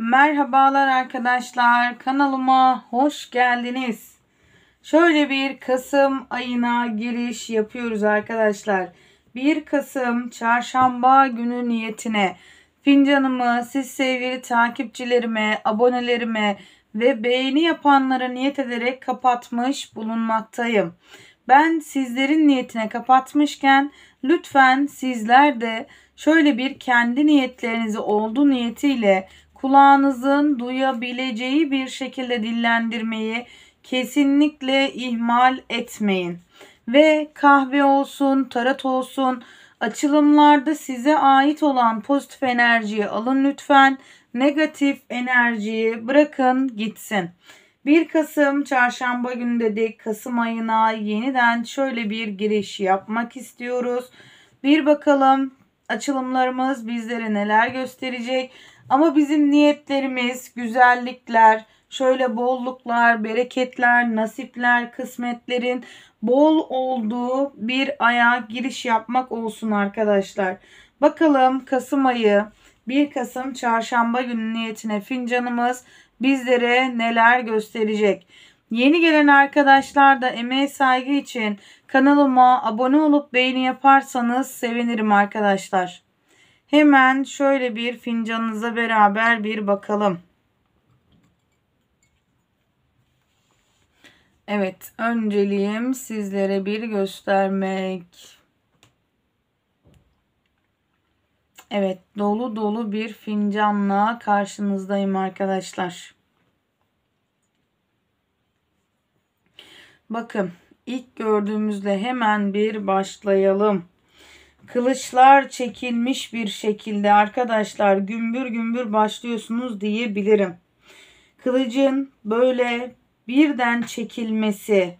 Merhabalar arkadaşlar. Kanalıma hoş geldiniz. Şöyle bir Kasım ayına giriş yapıyoruz arkadaşlar. 1 Kasım çarşamba günü niyetine fincanımı siz sevgili takipçilerime, abonelerime ve beğeni yapanlara niyet ederek kapatmış bulunmaktayım. Ben sizlerin niyetine kapatmışken lütfen sizler de şöyle bir kendi niyetlerinizi olduğu niyetiyle kulağınızın duyabileceği bir şekilde dillendirmeyi kesinlikle ihmal etmeyin. Ve kahve olsun, tarot olsun açılımlarda size ait olan pozitif enerjiyi alın lütfen. Negatif enerjiyi bırakın gitsin. 1 Kasım çarşamba günü dedik. Kasım ayına yeniden şöyle bir giriş yapmak istiyoruz. Bir bakalım açılımlarımız bizlere neler gösterecek? Ama bizim niyetlerimiz, güzellikler, şöyle bolluklar, bereketler, nasipler, kısmetlerin bol olduğu bir aya giriş yapmak olsun arkadaşlar. Bakalım Kasım ayı 1 Kasım çarşamba günü niyetine fincanımız bizlere neler gösterecek? Yeni gelen arkadaşlar da emeğe saygı için Kanalıma abone olup beğeni yaparsanız sevinirim arkadaşlar. Hemen şöyle bir fincanınıza beraber bir bakalım. Evet önceliğim sizlere bir göstermek. Evet dolu dolu bir fincanla karşınızdayım arkadaşlar. Bakın İlk gördüğümüzde hemen bir başlayalım. Kılıçlar çekilmiş bir şekilde arkadaşlar gümbür gümbür başlıyorsunuz diyebilirim. Kılıcın böyle birden çekilmesi,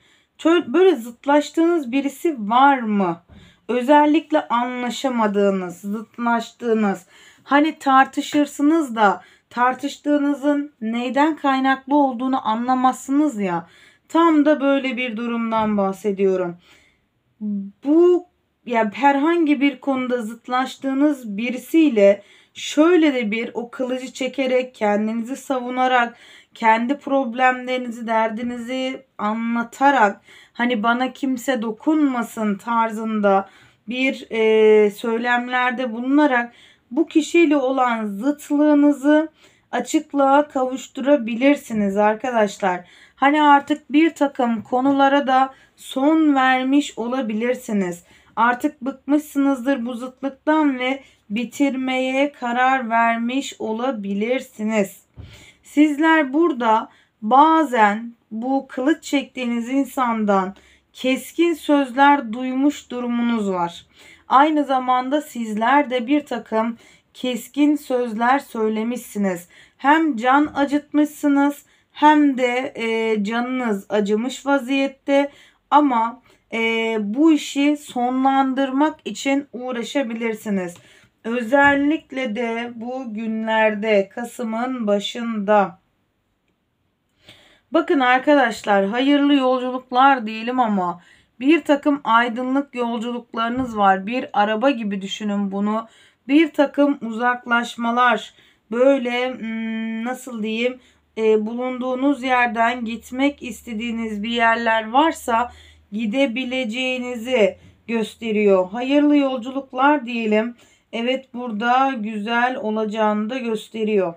böyle zıtlaştığınız birisi var mı? Özellikle anlaşamadığınız, zıtlaştığınız, hani tartışırsınız da tartıştığınızın neyden kaynaklı olduğunu anlamazsınız ya. Tam da böyle bir durumdan bahsediyorum. Bu ya herhangi bir konuda zıtlaştığınız birisiyle şöyle de bir o kılıcı çekerek kendinizi savunarak kendi problemlerinizi derdinizi anlatarak hani bana kimse dokunmasın tarzında bir e, söylemlerde bulunarak bu kişiyle olan zıtlığınızı açıklığa kavuşturabilirsiniz arkadaşlar. Hani artık bir takım konulara da son vermiş olabilirsiniz. Artık bıkmışsınızdır bu zıtlıktan ve bitirmeye karar vermiş olabilirsiniz. Sizler burada bazen bu kılıç çektiğiniz insandan keskin sözler duymuş durumunuz var. Aynı zamanda sizler de bir takım keskin sözler söylemişsiniz. Hem can acıtmışsınız hem de e, canınız acımış vaziyette ama e, bu işi sonlandırmak için uğraşabilirsiniz. Özellikle de bu günlerde Kasım'ın başında. Bakın arkadaşlar hayırlı yolculuklar diyelim ama bir takım aydınlık yolculuklarınız var. Bir araba gibi düşünün bunu. Bir takım uzaklaşmalar böyle hmm, nasıl diyeyim e, bulunduğunuz yerden gitmek istediğiniz bir yerler varsa gidebileceğinizi gösteriyor. Hayırlı yolculuklar diyelim. Evet burada güzel olacağını da gösteriyor.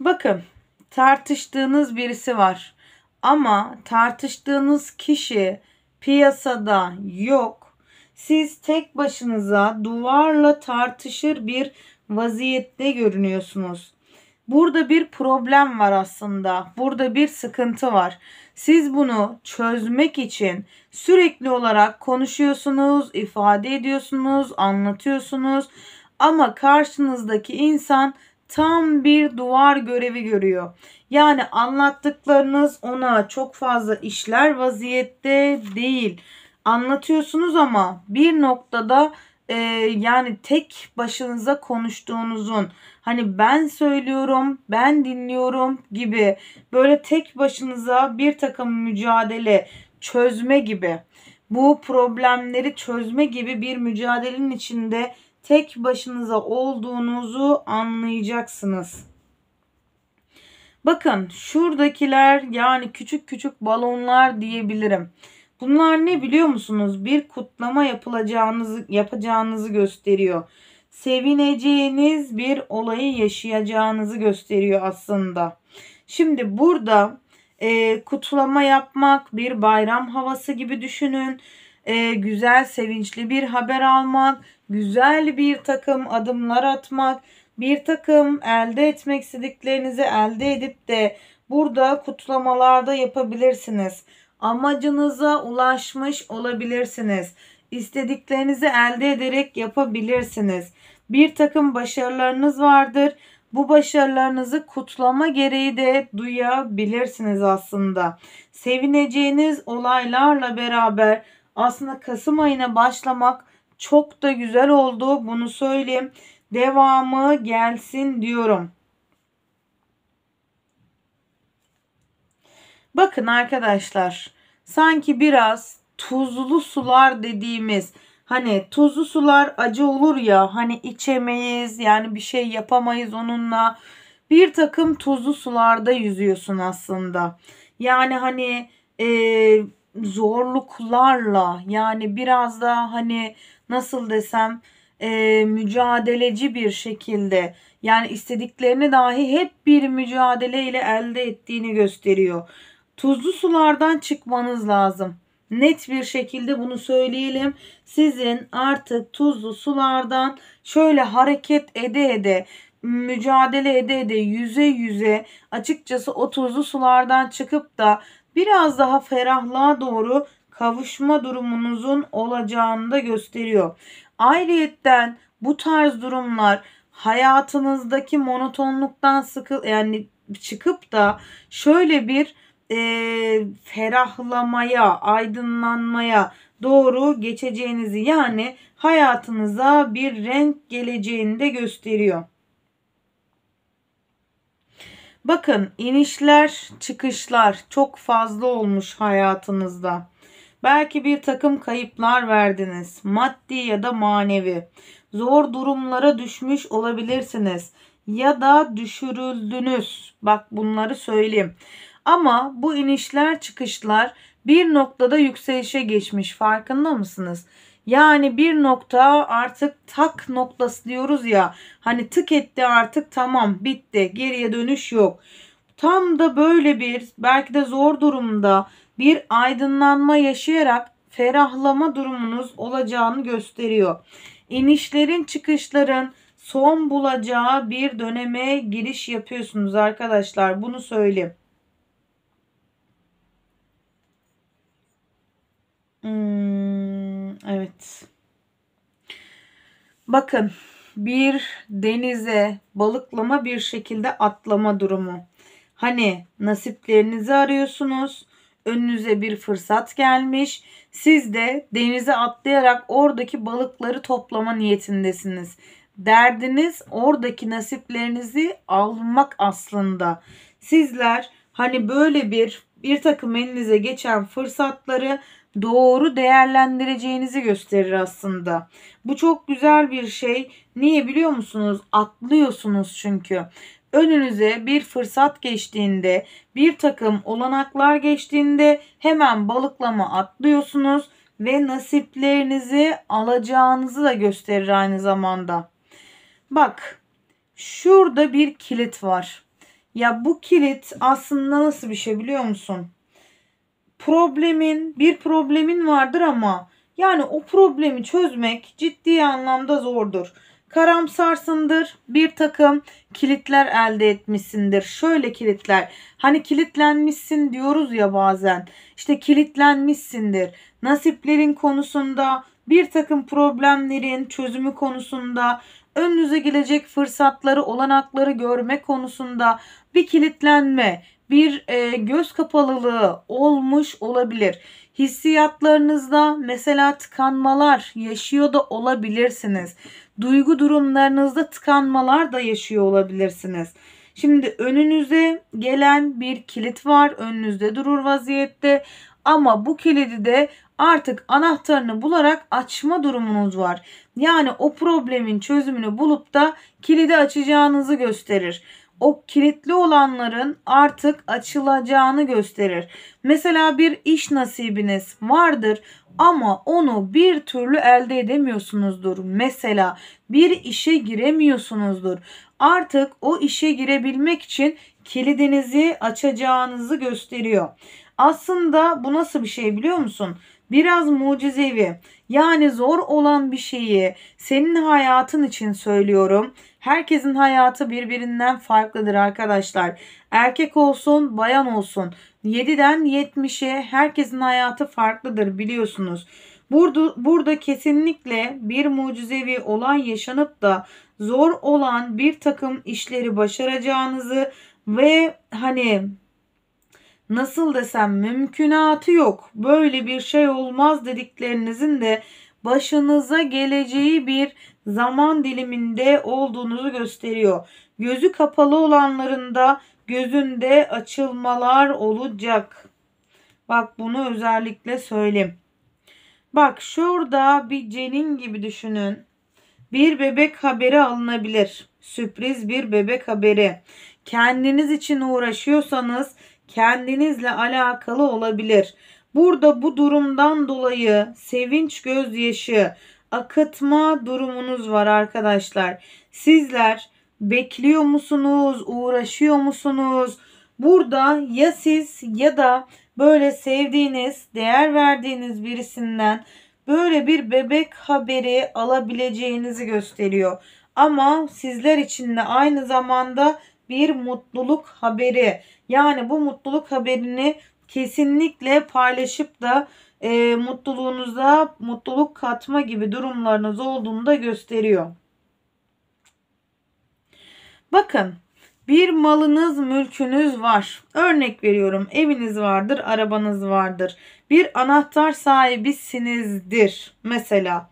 Bakın tartıştığınız birisi var ama tartıştığınız kişi piyasada yok. Siz tek başınıza duvarla tartışır bir vaziyette görünüyorsunuz. Burada bir problem var aslında. Burada bir sıkıntı var. Siz bunu çözmek için sürekli olarak konuşuyorsunuz, ifade ediyorsunuz, anlatıyorsunuz ama karşınızdaki insan tam bir duvar görevi görüyor. Yani anlattıklarınız ona çok fazla işler vaziyette değil. Anlatıyorsunuz ama bir noktada e, yani tek başınıza konuştuğunuzun hani ben söylüyorum ben dinliyorum gibi böyle tek başınıza bir takım mücadele çözme gibi bu problemleri çözme gibi bir mücadelenin içinde tek başınıza olduğunuzu anlayacaksınız. Bakın şuradakiler yani küçük küçük balonlar diyebilirim. Bunlar ne biliyor musunuz? Bir kutlama yapılacağınızı yapacağınızı gösteriyor. Sevineceğiniz bir olayı yaşayacağınızı gösteriyor aslında. Şimdi burada e, kutlama yapmak, bir bayram havası gibi düşünün. E, güzel, sevinçli bir haber almak, güzel bir takım adımlar atmak, bir takım elde etmek istediklerinizi elde edip de burada kutlamalarda yapabilirsiniz. Amacınıza ulaşmış olabilirsiniz. İstediklerinizi elde ederek yapabilirsiniz. Bir takım başarılarınız vardır. Bu başarılarınızı kutlama gereği de duyabilirsiniz aslında. Sevineceğiniz olaylarla beraber aslında Kasım ayına başlamak çok da güzel oldu. Bunu söyleyeyim. Devamı gelsin diyorum. Bakın arkadaşlar sanki biraz tuzlu sular dediğimiz hani tuzlu sular acı olur ya hani içemeyiz yani bir şey yapamayız onunla bir takım tuzlu sularda yüzüyorsun aslında. Yani hani e, zorluklarla yani biraz da hani nasıl desem e, mücadeleci bir şekilde yani istediklerini dahi hep bir mücadeleyle elde ettiğini gösteriyor tuzlu sulardan çıkmanız lazım. Net bir şekilde bunu söyleyelim. Sizin artık tuzlu sulardan şöyle hareket ede ede mücadele ede ede yüze yüze açıkçası o tuzlu sulardan çıkıp da biraz daha ferahlığa doğru kavuşma durumunuzun olacağını da gösteriyor. Ayrıyetten bu tarz durumlar hayatınızdaki monotonluktan sıkıl yani çıkıp da şöyle bir e, ferahlamaya, aydınlanmaya doğru geçeceğinizi yani hayatınıza bir renk geleceğini de gösteriyor. Bakın inişler, çıkışlar çok fazla olmuş hayatınızda. Belki bir takım kayıplar verdiniz. Maddi ya da manevi. Zor durumlara düşmüş olabilirsiniz ya da düşürüldünüz. Bak bunları söyleyeyim. Ama bu inişler çıkışlar bir noktada yükselişe geçmiş farkında mısınız? Yani bir nokta artık tak noktası diyoruz ya hani tık etti artık tamam bitti geriye dönüş yok. Tam da böyle bir belki de zor durumda bir aydınlanma yaşayarak ferahlama durumunuz olacağını gösteriyor. İnişlerin çıkışların son bulacağı bir döneme giriş yapıyorsunuz arkadaşlar bunu söyleyeyim. Hmm, evet. Bakın bir denize balıklama bir şekilde atlama durumu. Hani nasiplerinizi arıyorsunuz. Önünüze bir fırsat gelmiş. Siz de denize atlayarak oradaki balıkları toplama niyetindesiniz. Derdiniz oradaki nasiplerinizi almak aslında. Sizler hani böyle bir bir takım elinize geçen fırsatları doğru değerlendireceğinizi gösterir aslında. Bu çok güzel bir şey. Niye biliyor musunuz? Atlıyorsunuz çünkü. Önünüze bir fırsat geçtiğinde, bir takım olanaklar geçtiğinde hemen balıklama atlıyorsunuz ve nasiplerinizi alacağınızı da gösterir aynı zamanda. Bak, şurada bir kilit var. Ya bu kilit aslında nasıl bir şey biliyor musun? Problemin, bir problemin vardır ama yani o problemi çözmek ciddi anlamda zordur. Karamsarsındır, bir takım kilitler elde etmişsindir. Şöyle kilitler, hani kilitlenmişsin diyoruz ya bazen. İşte kilitlenmişsindir. Nasiplerin konusunda, bir takım problemlerin çözümü konusunda önünüze gelecek fırsatları, olanakları görme konusunda bir kilitlenme, bir e, göz kapalılığı olmuş olabilir. Hissiyatlarınızda mesela tıkanmalar yaşıyor da olabilirsiniz. Duygu durumlarınızda tıkanmalar da yaşıyor olabilirsiniz. Şimdi önünüze gelen bir kilit var. Önünüzde durur vaziyette. Ama bu kilidi de artık anahtarını bularak açma durumunuz var. Yani o problemin çözümünü bulup da kilidi açacağınızı gösterir. O kilitli olanların artık açılacağını gösterir. Mesela bir iş nasibiniz vardır ama onu bir türlü elde edemiyorsunuzdur. Mesela bir işe giremiyorsunuzdur. Artık o işe girebilmek için kilidinizi açacağınızı gösteriyor. Aslında bu nasıl bir şey biliyor musun? biraz mucizevi yani zor olan bir şeyi senin hayatın için söylüyorum. Herkesin hayatı birbirinden farklıdır arkadaşlar. Erkek olsun, bayan olsun. 7'den 70'e herkesin hayatı farklıdır biliyorsunuz. Burada, burada kesinlikle bir mucizevi olay yaşanıp da zor olan bir takım işleri başaracağınızı ve hani nasıl desem mümkünatı yok. Böyle bir şey olmaz dediklerinizin de başınıza geleceği bir zaman diliminde olduğunuzu gösteriyor. Gözü kapalı olanların da gözünde açılmalar olacak. Bak bunu özellikle söyleyeyim. Bak şurada bir cenin gibi düşünün. Bir bebek haberi alınabilir. Sürpriz bir bebek haberi. Kendiniz için uğraşıyorsanız kendinizle alakalı olabilir. Burada bu durumdan dolayı sevinç gözyaşı akıtma durumunuz var arkadaşlar. Sizler bekliyor musunuz, uğraşıyor musunuz? Burada ya siz ya da böyle sevdiğiniz, değer verdiğiniz birisinden böyle bir bebek haberi alabileceğinizi gösteriyor. Ama sizler için de aynı zamanda bir mutluluk haberi. Yani bu mutluluk haberini kesinlikle paylaşıp da e, mutluluğunuza mutluluk katma gibi durumlarınız olduğunu da gösteriyor. Bakın bir malınız, mülkünüz var. Örnek veriyorum eviniz vardır, arabanız vardır. Bir anahtar sahibisinizdir mesela.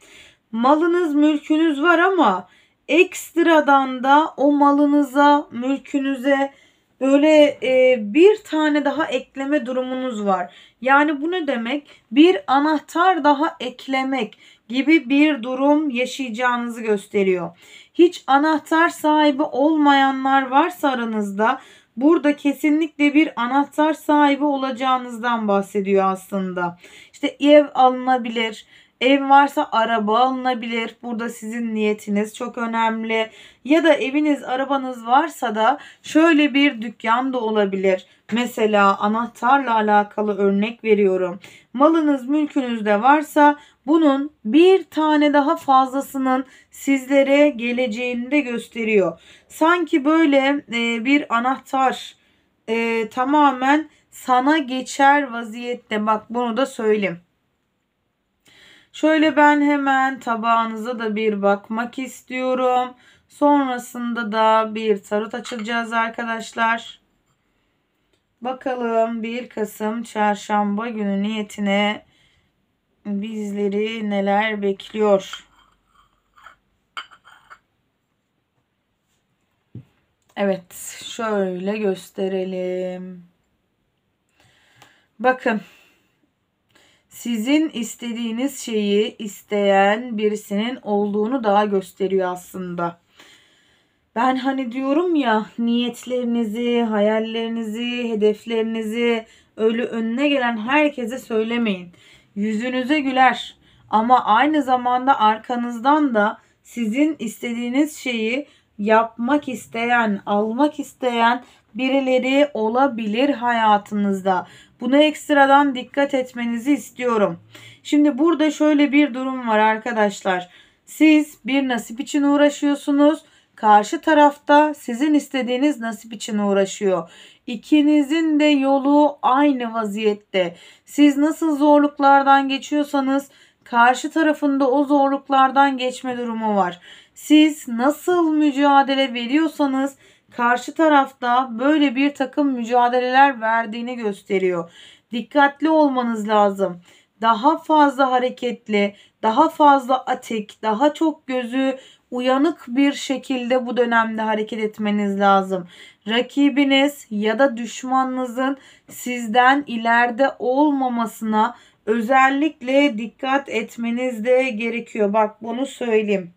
Malınız, mülkünüz var ama ekstradan da o malınıza, mülkünüze böyle e, bir tane daha ekleme durumunuz var. Yani bu ne demek? Bir anahtar daha eklemek gibi bir durum yaşayacağınızı gösteriyor. Hiç anahtar sahibi olmayanlar varsa aranızda burada kesinlikle bir anahtar sahibi olacağınızdan bahsediyor aslında. İşte ev alınabilir, Ev varsa araba alınabilir. Burada sizin niyetiniz çok önemli. Ya da eviniz, arabanız varsa da şöyle bir dükkan da olabilir. Mesela anahtarla alakalı örnek veriyorum. Malınız, mülkünüz de varsa bunun bir tane daha fazlasının sizlere geleceğini de gösteriyor. Sanki böyle e, bir anahtar e, tamamen sana geçer vaziyette. Bak bunu da söyleyeyim. Şöyle ben hemen tabağınıza da bir bakmak istiyorum. Sonrasında da bir tarot açacağız arkadaşlar. Bakalım 1 Kasım çarşamba günü niyetine bizleri neler bekliyor. Evet şöyle gösterelim. Bakın sizin istediğiniz şeyi isteyen birisinin olduğunu daha gösteriyor aslında. Ben hani diyorum ya niyetlerinizi, hayallerinizi, hedeflerinizi ölü önüne gelen herkese söylemeyin. Yüzünüze güler ama aynı zamanda arkanızdan da sizin istediğiniz şeyi yapmak isteyen, almak isteyen birileri olabilir hayatınızda. Buna ekstradan dikkat etmenizi istiyorum. Şimdi burada şöyle bir durum var arkadaşlar. Siz bir nasip için uğraşıyorsunuz. Karşı tarafta sizin istediğiniz nasip için uğraşıyor. İkinizin de yolu aynı vaziyette. Siz nasıl zorluklardan geçiyorsanız karşı tarafında o zorluklardan geçme durumu var. Siz nasıl mücadele veriyorsanız karşı tarafta böyle bir takım mücadeleler verdiğini gösteriyor. Dikkatli olmanız lazım. Daha fazla hareketli, daha fazla atik, daha çok gözü uyanık bir şekilde bu dönemde hareket etmeniz lazım. Rakibiniz ya da düşmanınızın sizden ileride olmamasına özellikle dikkat etmeniz de gerekiyor. Bak bunu söyleyeyim.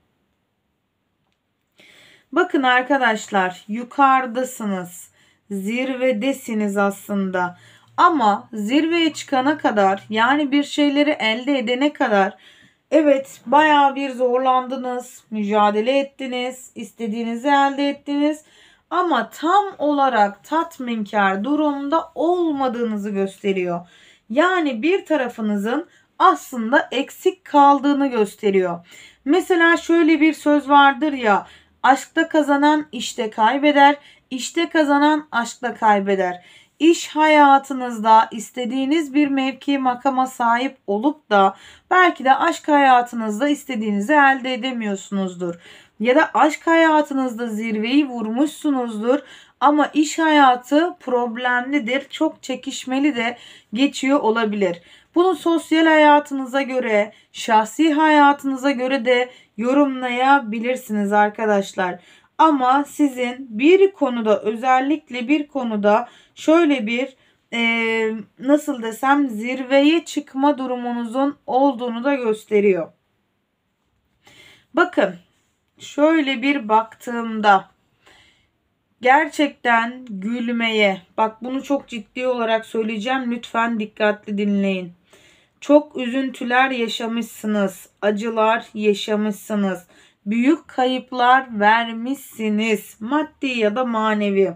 Bakın arkadaşlar yukarıdasınız. Zirvedesiniz aslında. Ama zirveye çıkana kadar yani bir şeyleri elde edene kadar evet baya bir zorlandınız, mücadele ettiniz, istediğinizi elde ettiniz ama tam olarak tatminkar durumda olmadığınızı gösteriyor. Yani bir tarafınızın aslında eksik kaldığını gösteriyor. Mesela şöyle bir söz vardır ya Aşkta kazanan işte kaybeder, işte kazanan aşkta kaybeder. İş hayatınızda istediğiniz bir mevki makama sahip olup da belki de aşk hayatınızda istediğinizi elde edemiyorsunuzdur. Ya da aşk hayatınızda zirveyi vurmuşsunuzdur ama iş hayatı problemlidir, çok çekişmeli de geçiyor olabilir. Bunu sosyal hayatınıza göre, şahsi hayatınıza göre de yorumlayabilirsiniz arkadaşlar. Ama sizin bir konuda özellikle bir konuda şöyle bir e, nasıl desem zirveye çıkma durumunuzun olduğunu da gösteriyor. Bakın şöyle bir baktığımda gerçekten gülmeye bak bunu çok ciddi olarak söyleyeceğim lütfen dikkatli dinleyin. Çok üzüntüler yaşamışsınız, acılar yaşamışsınız, büyük kayıplar vermişsiniz maddi ya da manevi.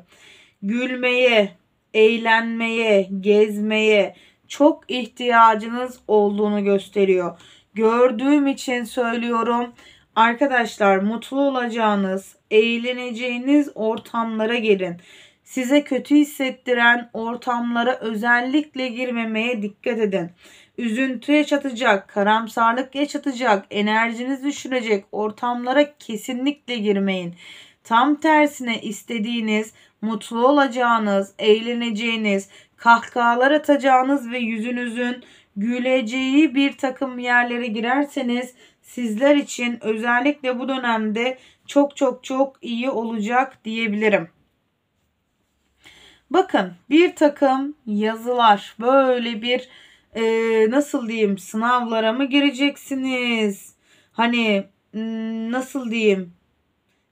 Gülmeye, eğlenmeye, gezmeye çok ihtiyacınız olduğunu gösteriyor. Gördüğüm için söylüyorum. Arkadaşlar mutlu olacağınız, eğleneceğiniz ortamlara girin. Size kötü hissettiren ortamlara özellikle girmemeye dikkat edin üzüntüye çatacak, karamsarlık yaşatacak, enerjiniz düşünecek ortamlara kesinlikle girmeyin. Tam tersine istediğiniz, mutlu olacağınız, eğleneceğiniz, kahkahalar atacağınız ve yüzünüzün güleceği bir takım yerlere girerseniz sizler için özellikle bu dönemde çok çok çok iyi olacak diyebilirim. Bakın bir takım yazılar böyle bir e, nasıl diyeyim sınavlara mı gireceksiniz? Hani hmm, nasıl diyeyim?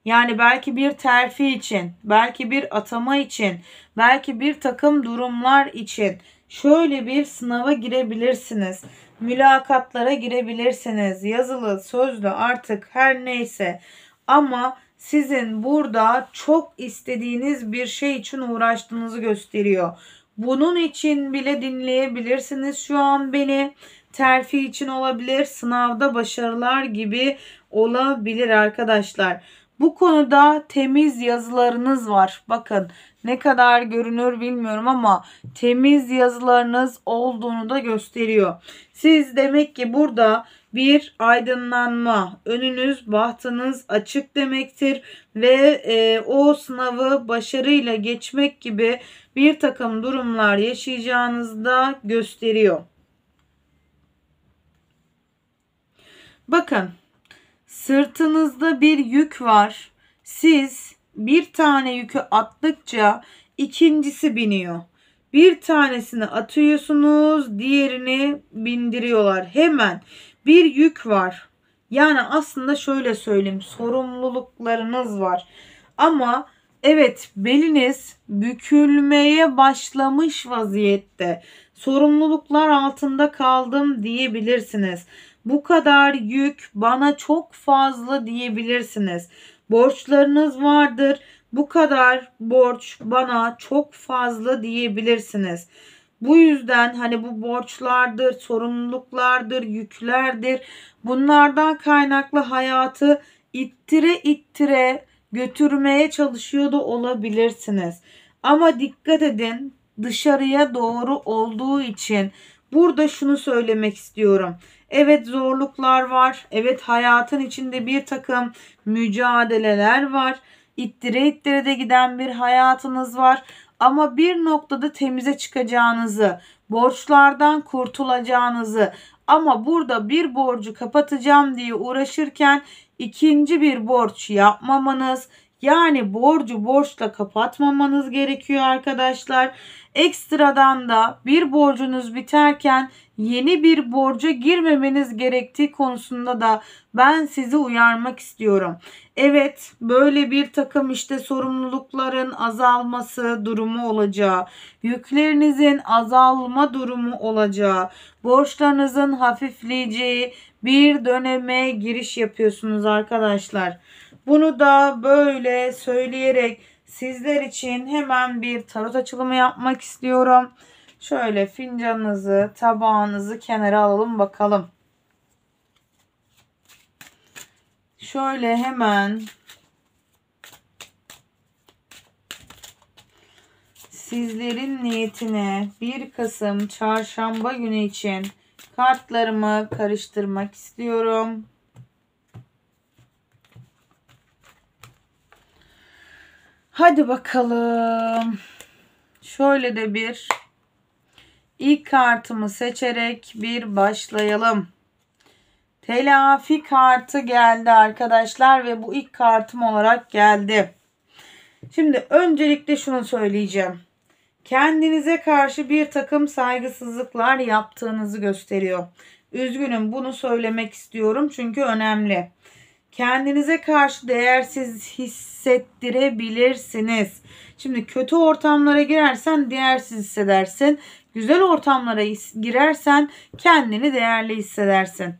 Yani belki bir terfi için, belki bir atama için, belki bir takım durumlar için şöyle bir sınava girebilirsiniz. Mülakatlara girebilirsiniz. Yazılı, sözlü artık her neyse. Ama sizin burada çok istediğiniz bir şey için uğraştığınızı gösteriyor. Bunun için bile dinleyebilirsiniz şu an beni. Terfi için olabilir, sınavda başarılar gibi olabilir arkadaşlar. Bu konuda temiz yazılarınız var. Bakın ne kadar görünür bilmiyorum ama temiz yazılarınız olduğunu da gösteriyor. Siz demek ki burada bir aydınlanma. Önünüz, bahtınız açık demektir ve e, o sınavı başarıyla geçmek gibi bir takım durumlar yaşayacağınızda gösteriyor. Bakın sırtınızda bir yük var. Siz bir tane yükü attıkça ikincisi biniyor. Bir tanesini atıyorsunuz, diğerini bindiriyorlar. Hemen bir yük var. Yani aslında şöyle söyleyeyim sorumluluklarınız var. Ama evet beliniz bükülmeye başlamış vaziyette. Sorumluluklar altında kaldım diyebilirsiniz. Bu kadar yük bana çok fazla diyebilirsiniz. Borçlarınız vardır. Bu kadar borç bana çok fazla diyebilirsiniz. Bu yüzden hani bu borçlardır, sorumluluklardır, yüklerdir. Bunlardan kaynaklı hayatı ittire ittire götürmeye çalışıyor da olabilirsiniz. Ama dikkat edin dışarıya doğru olduğu için burada şunu söylemek istiyorum. Evet zorluklar var. Evet hayatın içinde bir takım mücadeleler var. İttire ittire de giden bir hayatınız var. Ama bir noktada temize çıkacağınızı, borçlardan kurtulacağınızı ama burada bir borcu kapatacağım diye uğraşırken ikinci bir borç yapmamanız, yani borcu borçla kapatmamanız gerekiyor arkadaşlar. Ekstradan da bir borcunuz biterken yeni bir borca girmemeniz gerektiği konusunda da ben sizi uyarmak istiyorum. Evet böyle bir takım işte sorumlulukların azalması durumu olacağı, yüklerinizin azalma durumu olacağı, borçlarınızın hafifleyeceği bir döneme giriş yapıyorsunuz arkadaşlar. Bunu da böyle söyleyerek sizler için hemen bir tarot açılımı yapmak istiyorum. Şöyle fincanınızı, tabağınızı kenara alalım bakalım. Şöyle hemen sizlerin niyetine 1 Kasım çarşamba günü için kartlarımı karıştırmak istiyorum. Hadi bakalım. Şöyle de bir ilk kartımı seçerek bir başlayalım. Telafi kartı geldi arkadaşlar ve bu ilk kartım olarak geldi. Şimdi öncelikle şunu söyleyeceğim. Kendinize karşı bir takım saygısızlıklar yaptığınızı gösteriyor. Üzgünüm bunu söylemek istiyorum çünkü önemli. Kendinize karşı değersiz hissettirebilirsiniz. Şimdi kötü ortamlara girersen değersiz hissedersin. Güzel ortamlara girersen kendini değerli hissedersin.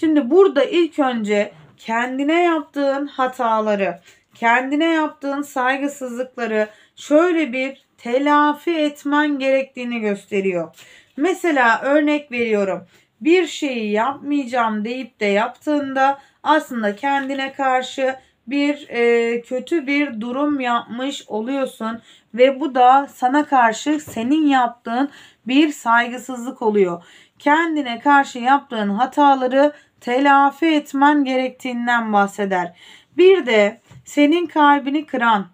Şimdi burada ilk önce kendine yaptığın hataları, kendine yaptığın saygısızlıkları şöyle bir telafi etmen gerektiğini gösteriyor. Mesela örnek veriyorum. Bir şeyi yapmayacağım deyip de yaptığında aslında kendine karşı bir e, kötü bir durum yapmış oluyorsun ve bu da sana karşı senin yaptığın bir saygısızlık oluyor kendine karşı yaptığın hataları telafi etmen gerektiğinden bahseder. Bir de senin kalbini kıran,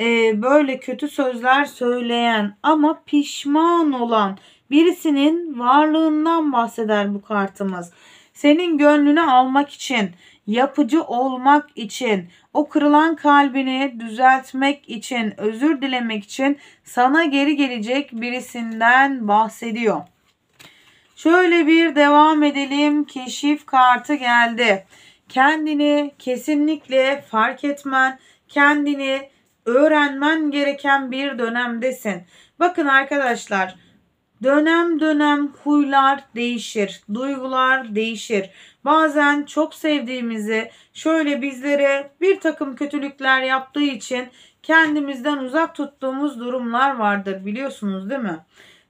e, böyle kötü sözler söyleyen ama pişman olan birisinin varlığından bahseder bu kartımız. Senin gönlünü almak için, yapıcı olmak için, o kırılan kalbini düzeltmek için, özür dilemek için sana geri gelecek birisinden bahsediyor. Şöyle bir devam edelim. Keşif kartı geldi. Kendini kesinlikle fark etmen, kendini öğrenmen gereken bir dönemdesin. Bakın arkadaşlar, dönem dönem huylar değişir, duygular değişir. Bazen çok sevdiğimizi şöyle bizlere bir takım kötülükler yaptığı için kendimizden uzak tuttuğumuz durumlar vardır biliyorsunuz değil mi?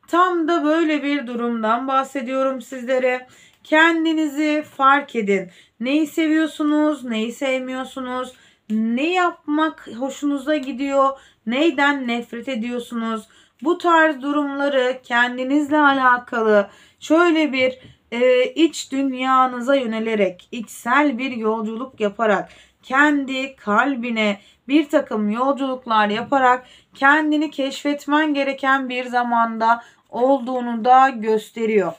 Tam da böyle bir durumdan bahsediyorum sizlere. Kendinizi fark edin. Neyi seviyorsunuz, neyi sevmiyorsunuz, ne yapmak hoşunuza gidiyor, neyden nefret ediyorsunuz. Bu tarz durumları kendinizle alakalı şöyle bir e, iç dünyanıza yönelerek, içsel bir yolculuk yaparak kendi kalbine bir takım yolculuklar yaparak kendini keşfetmen gereken bir zamanda olduğunu da gösteriyor.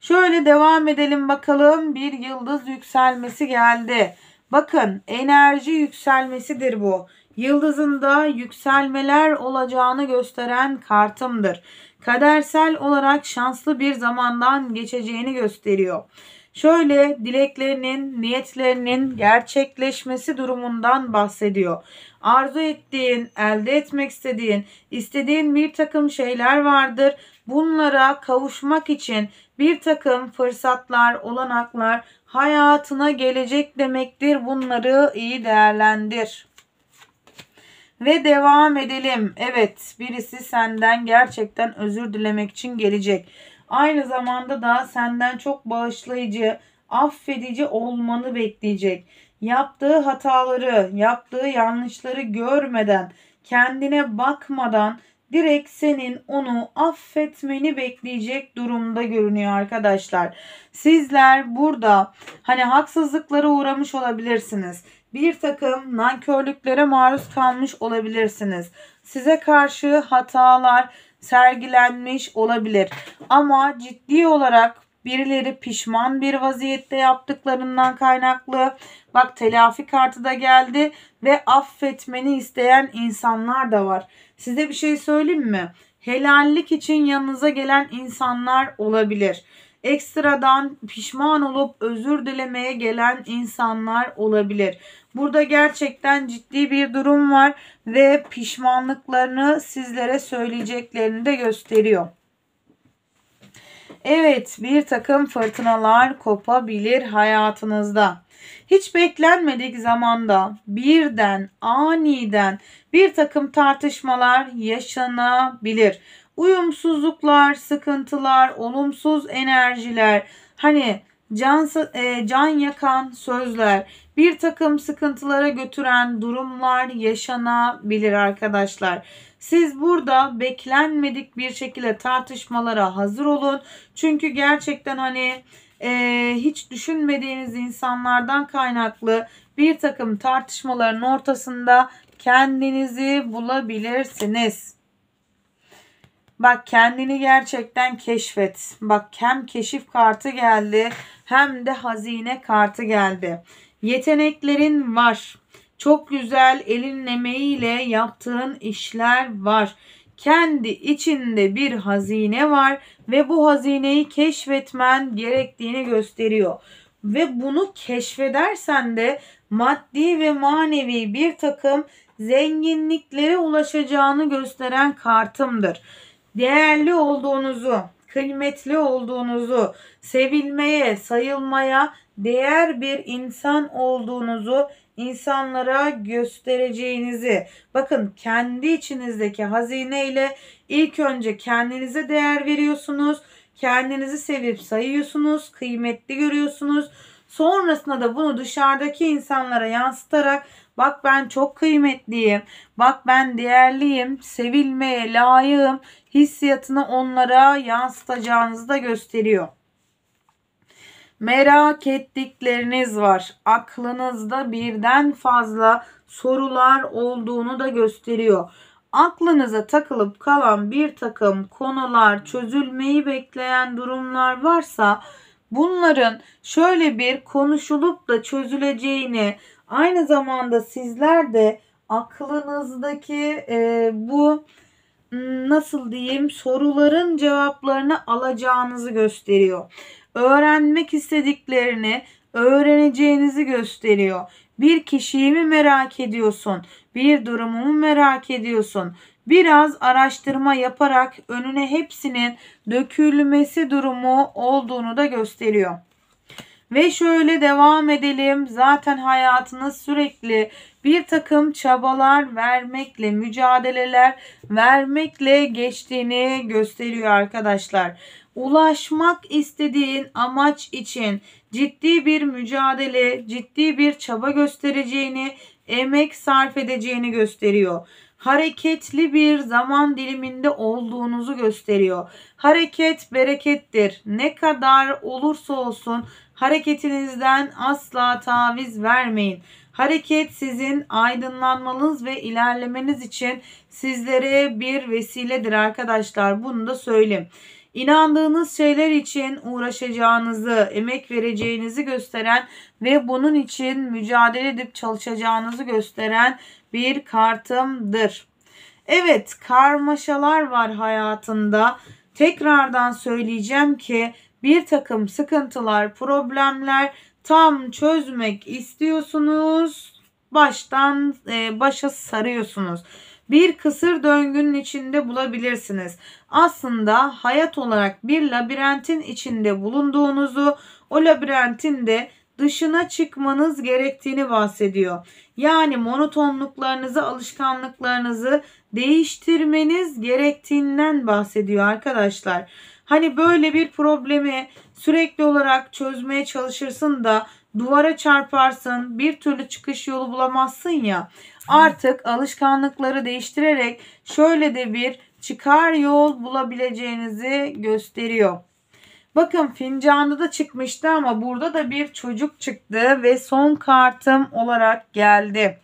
Şöyle devam edelim bakalım. Bir yıldız yükselmesi geldi. Bakın enerji yükselmesidir bu. Yıldızın da yükselmeler olacağını gösteren kartımdır. Kadersel olarak şanslı bir zamandan geçeceğini gösteriyor. Şöyle dileklerinin, niyetlerinin gerçekleşmesi durumundan bahsediyor. Arzu ettiğin, elde etmek istediğin, istediğin bir takım şeyler vardır. Bunlara kavuşmak için bir takım fırsatlar, olanaklar hayatına gelecek demektir. Bunları iyi değerlendir. Ve devam edelim. Evet birisi senden gerçekten özür dilemek için gelecek. Aynı zamanda da senden çok bağışlayıcı, affedici olmanı bekleyecek. Yaptığı hataları, yaptığı yanlışları görmeden, kendine bakmadan direkt senin onu affetmeni bekleyecek durumda görünüyor arkadaşlar. Sizler burada hani haksızlıklara uğramış olabilirsiniz. Bir takım nankörlüklere maruz kalmış olabilirsiniz. Size karşı hatalar, sergilenmiş olabilir. Ama ciddi olarak birileri pişman bir vaziyette yaptıklarından kaynaklı. Bak telafi kartı da geldi ve affetmeni isteyen insanlar da var. Size bir şey söyleyeyim mi? Helallik için yanınıza gelen insanlar olabilir. Ekstradan pişman olup özür dilemeye gelen insanlar olabilir. Burada gerçekten ciddi bir durum var ve pişmanlıklarını sizlere söyleyeceklerini de gösteriyor. Evet bir takım fırtınalar kopabilir hayatınızda. Hiç beklenmedik zamanda birden aniden bir takım tartışmalar yaşanabilir. Uyumsuzluklar, sıkıntılar, olumsuz enerjiler hani can, e, can yakan sözler, bir takım sıkıntılara götüren durumlar yaşanabilir arkadaşlar. Siz burada beklenmedik bir şekilde tartışmalara hazır olun. Çünkü gerçekten hani e, hiç düşünmediğiniz insanlardan kaynaklı bir takım tartışmaların ortasında kendinizi bulabilirsiniz. Bak kendini gerçekten keşfet. Bak hem keşif kartı geldi hem de hazine kartı geldi. Yeteneklerin var. Çok güzel elin emeğiyle yaptığın işler var. Kendi içinde bir hazine var ve bu hazineyi keşfetmen gerektiğini gösteriyor. Ve bunu keşfedersen de maddi ve manevi bir takım zenginliklere ulaşacağını gösteren kartımdır değerli olduğunuzu, kıymetli olduğunuzu, sevilmeye, sayılmaya değer bir insan olduğunuzu insanlara göstereceğinizi bakın kendi içinizdeki hazine ile ilk önce kendinize değer veriyorsunuz. Kendinizi sevip sayıyorsunuz, kıymetli görüyorsunuz. Sonrasında da bunu dışarıdaki insanlara yansıtarak bak ben çok kıymetliyim, bak ben değerliyim, sevilmeye layığım hissiyatını onlara yansıtacağınızı da gösteriyor. Merak ettikleriniz var. Aklınızda birden fazla sorular olduğunu da gösteriyor. Aklınıza takılıp kalan bir takım konular, çözülmeyi bekleyen durumlar varsa bunların şöyle bir konuşulup da çözüleceğini aynı zamanda sizler de aklınızdaki e, bu bu Hmm, nasıl diyeyim soruların cevaplarını alacağınızı gösteriyor. Öğrenmek istediklerini öğreneceğinizi gösteriyor. Bir kişiyi mi merak ediyorsun? Bir durumu mu merak ediyorsun? Biraz araştırma yaparak önüne hepsinin dökülmesi durumu olduğunu da gösteriyor. Ve şöyle devam edelim. Zaten hayatınız sürekli bir takım çabalar vermekle, mücadeleler vermekle geçtiğini gösteriyor arkadaşlar. Ulaşmak istediğin amaç için ciddi bir mücadele, ciddi bir çaba göstereceğini, emek sarf edeceğini gösteriyor hareketli bir zaman diliminde olduğunuzu gösteriyor. Hareket berekettir. Ne kadar olursa olsun Hareketinizden asla taviz vermeyin. Hareket sizin aydınlanmanız ve ilerlemeniz için sizlere bir vesiledir arkadaşlar. Bunu da söyleyeyim. İnandığınız şeyler için uğraşacağınızı, emek vereceğinizi gösteren ve bunun için mücadele edip çalışacağınızı gösteren bir kartımdır. Evet, karmaşalar var hayatında. Tekrardan söyleyeceğim ki bir takım sıkıntılar, problemler tam çözmek istiyorsunuz. Baştan e, başa sarıyorsunuz. Bir kısır döngünün içinde bulabilirsiniz. Aslında hayat olarak bir labirentin içinde bulunduğunuzu, o labirentin de dışına çıkmanız gerektiğini bahsediyor. Yani monotonluklarınızı, alışkanlıklarınızı değiştirmeniz gerektiğinden bahsediyor arkadaşlar. Hani böyle bir problemi sürekli olarak çözmeye çalışırsın da duvara çarparsın, bir türlü çıkış yolu bulamazsın ya. Artık alışkanlıkları değiştirerek şöyle de bir çıkar yol bulabileceğinizi gösteriyor. Bakın fincanda da çıkmıştı ama burada da bir çocuk çıktı ve son kartım olarak geldi.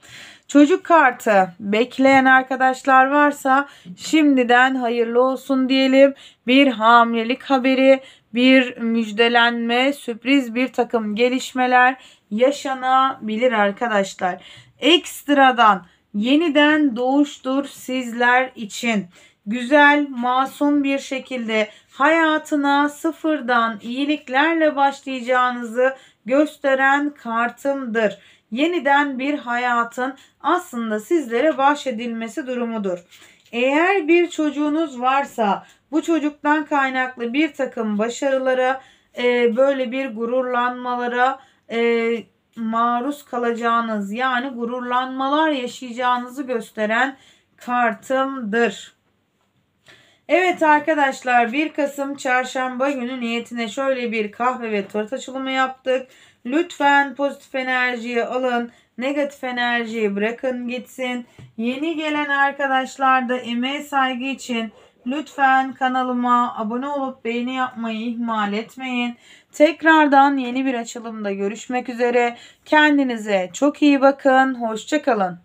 Çocuk kartı bekleyen arkadaşlar varsa şimdiden hayırlı olsun diyelim. Bir hamilelik haberi, bir müjdelenme, sürpriz bir takım gelişmeler yaşanabilir arkadaşlar. Ekstradan yeniden doğuştur sizler için. Güzel, masum bir şekilde hayatına sıfırdan iyiliklerle başlayacağınızı gösteren kartımdır yeniden bir hayatın aslında sizlere bahşedilmesi durumudur. Eğer bir çocuğunuz varsa bu çocuktan kaynaklı bir takım başarılara, e, böyle bir gururlanmalara e, maruz kalacağınız yani gururlanmalar yaşayacağınızı gösteren kartımdır. Evet arkadaşlar 1 Kasım çarşamba günü niyetine şöyle bir kahve ve tort açılımı yaptık. Lütfen pozitif enerjiyi alın. Negatif enerjiyi bırakın gitsin. Yeni gelen arkadaşlar da emeğe saygı için lütfen kanalıma abone olup beğeni yapmayı ihmal etmeyin. Tekrardan yeni bir açılımda görüşmek üzere. Kendinize çok iyi bakın. Hoşçakalın.